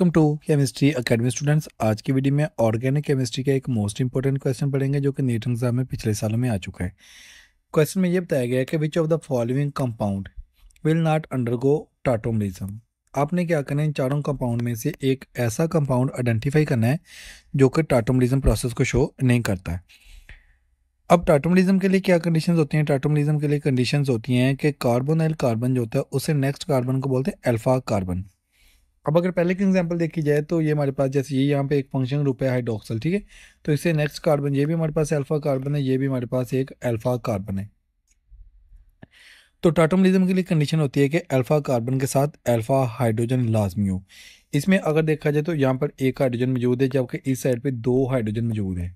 welcome to chemistry academy students आज की video में ऑर्गेनिक केमिस्ट्री का एक मोस्ट इंपॉर्टेंट क्वेश्चन पढ़ेंगे जो कि नेट एग्जाम में पिछले सालों में आ चुका है क्वेश्चन में ये बताया गया है कि which of the following compound will not undergo tautomerism आपने क्या करना है इन चारों कंपाउंड में से एक ऐसा कंपाउंड आइडेंटिफाई करना है जो कि टाटोमलिज्म प्रोसेस को शो नहीं करता है अब टाटोमलिज्म के लिए क्या कंडीशन होती हैं टाटोमलिज्म के लिए कंडीशन होती हैं कि एल कार्बन जो होता है उसे नेक्स्ट कार्बन को बोलते हैं अल्फा कार्बन अब अगर पहले की एग्जांपल देखी जाए तो ये हमारे पास जैसे ये यहाँ पे एक फंक्शन ग्रुप है हाइड्रोक्सल ठीक है तो इससे नेक्स्ट कार्बन ये भी हमारे पास अल्फा कार्बन है ये भी हमारे पास एक अल्फा कार्बन है तो टाटोमलिज्म के लिए कंडीशन होती है कि अल्फा कार्बन के साथ अल्फा हाइड्रोजन लाजमी हो इसमें अगर देखा जाए तो यहाँ पर एक हाइड्रोजन मौजूद है जबकि इस साइड पर दो हाइड्रोजन मौजूद है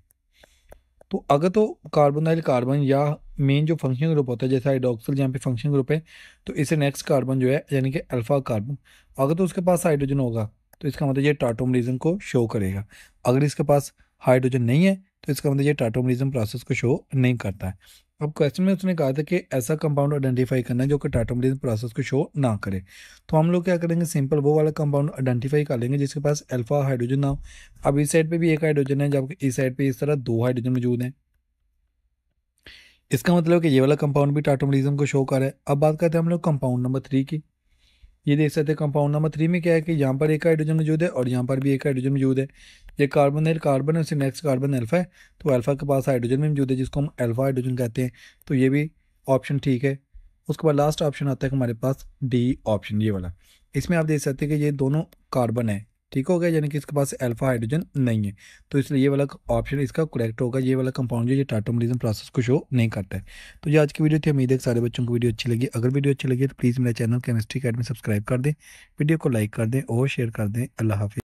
तो अगर तो कार्बोनाइल कार्बन या मेन जो फंक्शन ग्रुप होता है जैसे हाइड्रोक्सल जहाँ पे फंक्शन ग्रुप है तो इसे नेक्स्ट कार्बन जो है यानी कि अल्फा कार्बन अगर तो उसके पास हाइड्रोजन होगा तो इसका मतलब ये टाटोमरिज्म को शो करेगा अगर इसके पास हाइड्रोजन नहीं है तो इसका मतलब ये टाटोमरिज्म प्रोसेस को शो नहीं करता है अब क्वेश्चन में उसने कहा था कि ऐसा कंपाउंड आइडेंटिफाई करना है जो कि टाटोमरिज्म प्रोसेस को शो ना करे तो हम लोग क्या करेंगे सिंपल वो वाला कंपाउंड आइडेंटिफाई कर लेंगे जिसके पास अल्फा हाइड्रोजन ना हो अब इस साइड पे भी एक हाइड्रोजन है जबकि इस साइड पे इस तरह दो हाइड्रोजन मौजूद हैं इसका मतलब कि ये वाला कंपाउंड भी टाटोमलिज्म को शो कर रहा है अब बात करते हैं हम लोग कंपाउंड नंबर थ्री की ये देख सकते हैं कंपाउंड नंबर थ्री में क्या है कि यहाँ पर एक हाइड्रोजन मौजूद है और यहाँ पर भी एक हाइड्रोजन मौजूद है ये कार्बन है कार्बन है उससे नेक्स्ट कार्बन एल्फा है तो अल्फा के पास हाइड्रोजन भी मौजूद है जिसको हम एल्फा हाइड्रोजन कहते हैं तो ये भी ऑप्शन ठीक है उसके बाद लास्ट ऑप्शन आता है हमारे पास डी ऑप्शन ये वाला इसमें आप देख सकते हैं कि ये दोनों कार्बन है ठीक हो गया यानी कि इसके पास अल्फा हाइड्रोजन नहीं है तो इसलिए ये वाला ऑप्शन इसका करेक्ट होगा ये वाला कंपाउंड जो ये टाटोमरिज्म प्रोसेस को शो नहीं करता है तो ये आज की वीडियो थी उम्मीद है सारे बच्चों को वीडियो अच्छी लगी अगर वीडियो अच्छी लगी तो प्लीज़ मेरे चैनल केमिस्ट्री अकेडमी सब्सक्राइब कर दें वीडियो को लाइक कर दें और शेयर कर दें अल्लाह हाफि